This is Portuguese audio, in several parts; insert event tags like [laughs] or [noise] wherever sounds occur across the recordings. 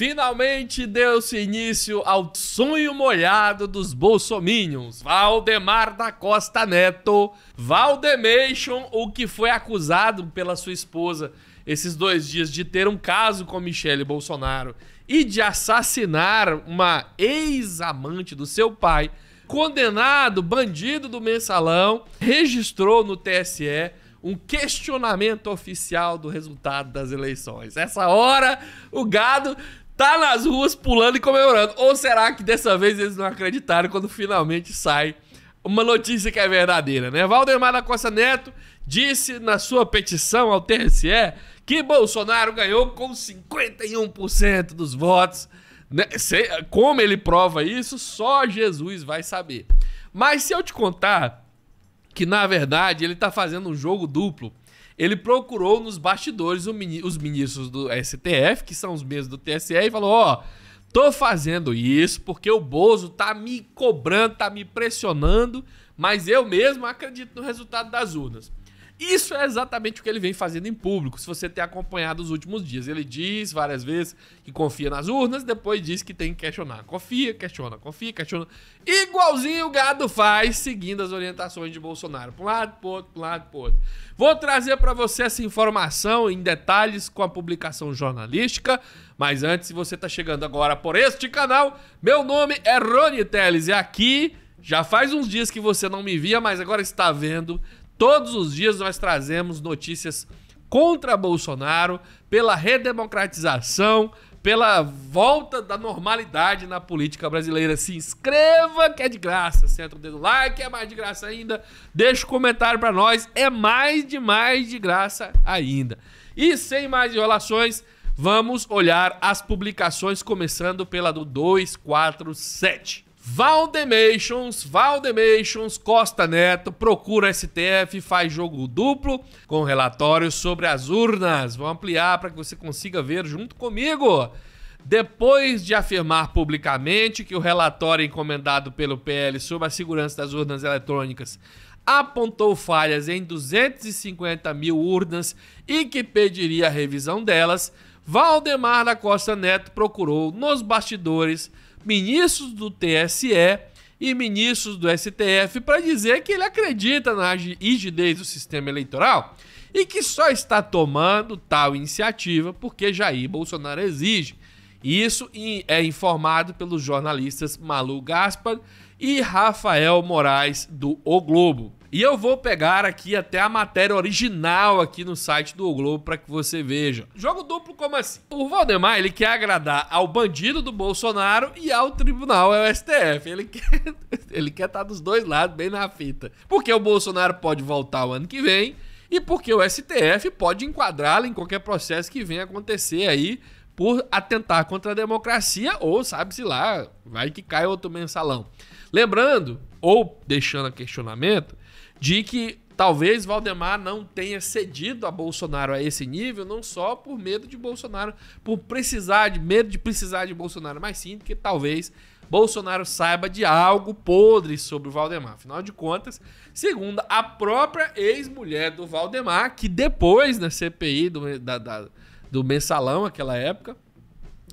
Finalmente deu-se início ao sonho molhado dos bolsominions. Valdemar da Costa Neto, Valdemation, o que foi acusado pela sua esposa esses dois dias de ter um caso com Michele Bolsonaro e de assassinar uma ex-amante do seu pai, condenado, bandido do mensalão, registrou no TSE um questionamento oficial do resultado das eleições. Essa hora, o gado tá nas ruas pulando e comemorando. Ou será que dessa vez eles não acreditaram quando finalmente sai uma notícia que é verdadeira, né? Valdemar da Costa Neto disse na sua petição ao TSE que Bolsonaro ganhou com 51% dos votos. Né? como ele prova isso, só Jesus vai saber. Mas se eu te contar que, na verdade, ele tá fazendo um jogo duplo ele procurou nos bastidores os ministros do STF, que são os mesmos do TSE, e falou: Ó, tô fazendo isso porque o Bozo tá me cobrando, tá me pressionando, mas eu mesmo acredito no resultado das urnas. Isso é exatamente o que ele vem fazendo em público, se você ter acompanhado os últimos dias. Ele diz várias vezes que confia nas urnas, depois diz que tem que questionar. Confia, questiona, confia, questiona. Igualzinho o gado faz, seguindo as orientações de Bolsonaro. Para um lado, para outro, para um lado, para outro. Vou trazer para você essa informação em detalhes com a publicação jornalística, mas antes, se você está chegando agora por este canal, meu nome é Rony Teles e aqui já faz uns dias que você não me via, mas agora está vendo Todos os dias nós trazemos notícias contra Bolsonaro, pela redemocratização, pela volta da normalidade na política brasileira. Se inscreva que é de graça, senta o dedo like, é mais de graça ainda, deixa o um comentário para nós, é mais de mais de graça ainda. E sem mais enrolações, vamos olhar as publicações começando pela do 247. Valdemations, Valdemations, Costa Neto, procura STF, faz jogo duplo com relatórios sobre as urnas. Vou ampliar para que você consiga ver junto comigo. Depois de afirmar publicamente que o relatório encomendado pelo PL sobre a segurança das urnas eletrônicas apontou falhas em 250 mil urnas e que pediria a revisão delas, Valdemar da Costa Neto procurou nos bastidores ministros do TSE e ministros do STF para dizer que ele acredita na rigidez do sistema eleitoral e que só está tomando tal iniciativa porque Jair Bolsonaro exige. Isso é informado pelos jornalistas Malu Gaspar e Rafael Moraes do O Globo. E eu vou pegar aqui até a matéria original aqui no site do o Globo para que você veja. Jogo duplo como assim? O Valdemar, ele quer agradar ao bandido do Bolsonaro e ao tribunal, é o STF. Ele [laughs] quer ele quer estar tá dos dois lados, bem na fita. Porque o Bolsonaro pode voltar o ano que vem e porque o STF pode enquadrá-lo em qualquer processo que venha acontecer aí por atentar contra a democracia ou, sabe-se lá, vai que cai outro mensalão. Lembrando, ou deixando a questionamento, de que talvez Valdemar não tenha cedido a Bolsonaro a esse nível, não só por medo de Bolsonaro, por precisar de medo de precisar de Bolsonaro, mas sim porque talvez Bolsonaro saiba de algo podre sobre o Valdemar. Afinal de contas, segundo a própria ex-mulher do Valdemar, que depois na CPI do, da, da do mensalão aquela época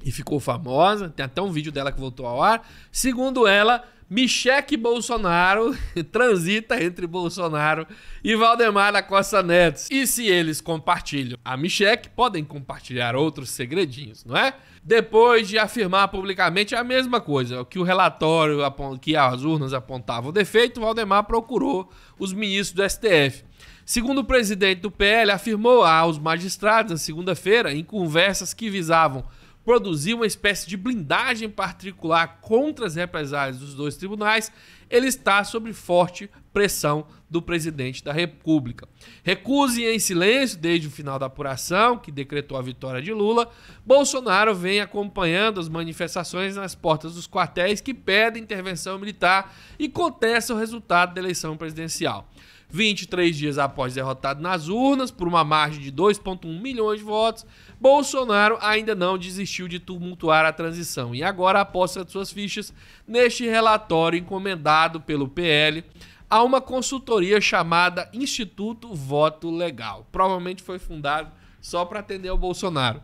e ficou famosa. Tem até um vídeo dela que voltou ao ar. Segundo ela, Micheque Bolsonaro [laughs] transita entre Bolsonaro e Valdemar da Costa Neto. E se eles compartilham a Micheque, podem compartilhar outros segredinhos, não é? Depois de afirmar publicamente a mesma coisa, que o relatório que as urnas apontavam defeito, Valdemar procurou os ministros do STF. Segundo o presidente do PL, afirmou aos magistrados na segunda-feira, em conversas que visavam produzir uma espécie de blindagem particular contra as represálias dos dois tribunais, ele está sob forte pressão do presidente da República. Recuse em silêncio desde o final da apuração, que decretou a vitória de Lula, Bolsonaro vem acompanhando as manifestações nas portas dos quartéis que pedem intervenção militar e contesta o resultado da eleição presidencial. 23 dias após derrotado nas urnas por uma margem de 2,1 milhões de votos, Bolsonaro ainda não desistiu de tumultuar a transição e agora aposta suas fichas neste relatório encomendado pelo PL a uma consultoria chamada Instituto Voto Legal. Provavelmente foi fundado só para atender o Bolsonaro.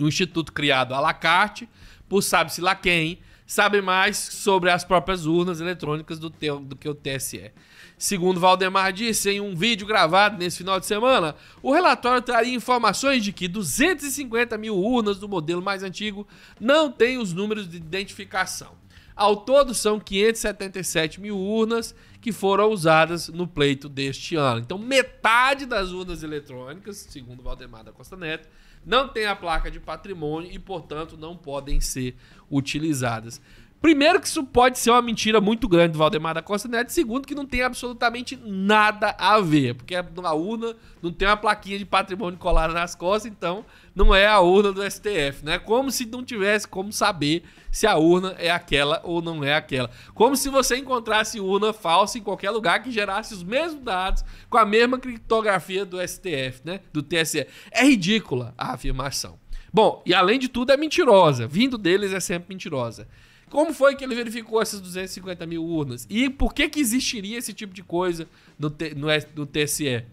Um instituto criado à la carte, por sabe-se lá quem, Sabe mais sobre as próprias urnas eletrônicas do, do que o TSE. Segundo Valdemar disse em um vídeo gravado nesse final de semana, o relatório traria informações de que 250 mil urnas do modelo mais antigo não têm os números de identificação. Ao todo, são 577 mil urnas que foram usadas no pleito deste ano. Então, metade das urnas eletrônicas, segundo Valdemar da Costa Neto, não tem a placa de patrimônio e, portanto, não podem ser utilizadas. Primeiro, que isso pode ser uma mentira muito grande do Valdemar da Costa Neto. Segundo, que não tem absolutamente nada a ver. Porque a urna não tem uma plaquinha de patrimônio colada nas costas, então não é a urna do STF, né? Como se não tivesse como saber se a urna é aquela ou não é aquela. Como se você encontrasse urna falsa em qualquer lugar que gerasse os mesmos dados com a mesma criptografia do STF, né? Do TSE. É ridícula a afirmação. Bom, e além de tudo, é mentirosa. Vindo deles é sempre mentirosa. Como foi que ele verificou essas 250 mil urnas? E por que, que existiria esse tipo de coisa no, T, no, no TSE?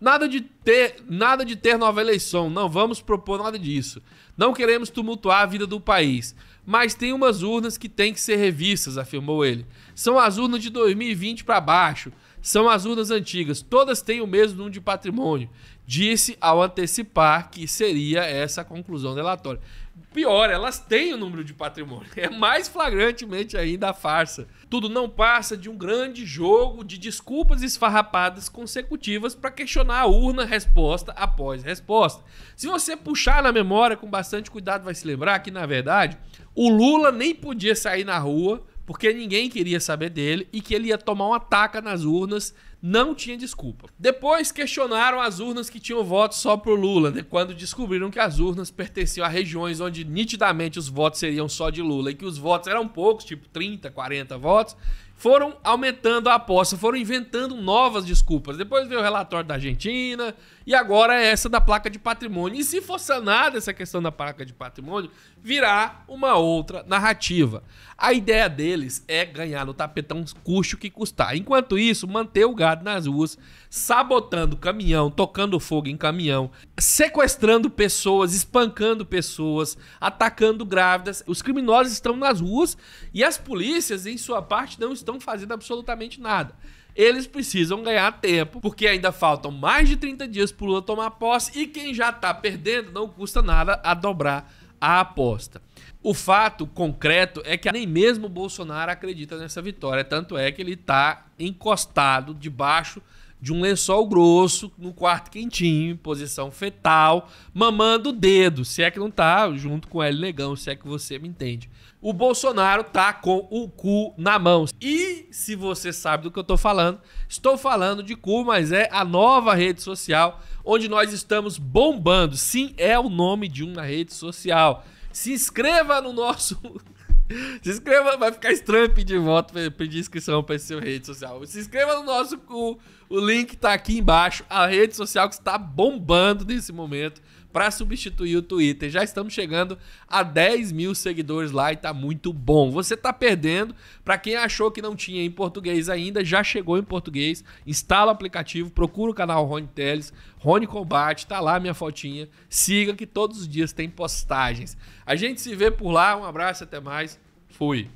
Nada de ter, nada de ter nova eleição, não vamos propor nada disso. Não queremos tumultuar a vida do país, mas tem umas urnas que têm que ser revistas, afirmou ele. São as urnas de 2020 para baixo, são as urnas antigas, todas têm o mesmo número de patrimônio, disse ao antecipar que seria essa a conclusão do relatório. Pior, elas têm o número de patrimônio. [laughs] É mais flagrantemente ainda a farsa. Tudo não passa de um grande jogo de desculpas esfarrapadas consecutivas para questionar a urna resposta após resposta. Se você puxar na memória com bastante cuidado, vai se lembrar que, na verdade, o Lula nem podia sair na rua porque ninguém queria saber dele e que ele ia tomar uma taca nas urnas, não tinha desculpa. Depois questionaram as urnas que tinham votos só pro Lula, né? quando descobriram que as urnas pertenciam a regiões onde nitidamente os votos seriam só de Lula e que os votos eram poucos, tipo 30, 40 votos, foram aumentando a aposta, foram inventando novas desculpas. Depois veio o relatório da Argentina e agora é essa da placa de patrimônio. E se for sanada essa questão da placa de patrimônio, virá uma outra narrativa. A ideia deles é ganhar no tapetão custe o que custar. Enquanto isso, manter o gado nas ruas, sabotando caminhão, tocando fogo em caminhão, sequestrando pessoas, espancando pessoas, atacando grávidas. Os criminosos estão nas ruas e as polícias, em sua parte, não estão estão fazendo absolutamente nada. Eles precisam ganhar tempo, porque ainda faltam mais de 30 dias para o Lula tomar posse e quem já está perdendo não custa nada a dobrar a aposta. O fato concreto é que nem mesmo Bolsonaro acredita nessa vitória, tanto é que ele está encostado debaixo de um lençol grosso, no quarto quentinho, posição fetal, mamando o dedo, se é que não tá junto com ele negão, se é que você me entende. O Bolsonaro tá com o cu na mão. E se você sabe do que eu tô falando, estou falando de cu, mas é a nova rede social onde nós estamos bombando. Sim, é o nome de uma rede social. Se inscreva no nosso se inscreva, vai ficar estranho pedir voto, pedir inscrição para esse seu rede social. Se inscreva no nosso. O, o link tá aqui embaixo. A rede social que está bombando nesse momento para substituir o Twitter. Já estamos chegando a 10 mil seguidores lá e tá muito bom. Você tá perdendo. Para quem achou que não tinha em português ainda, já chegou em português. Instala o aplicativo, procura o canal Rony Teles, Rony Combate, tá lá minha fotinha. Siga que todos os dias tem postagens. A gente se vê por lá. Um abraço, até mais. Fui.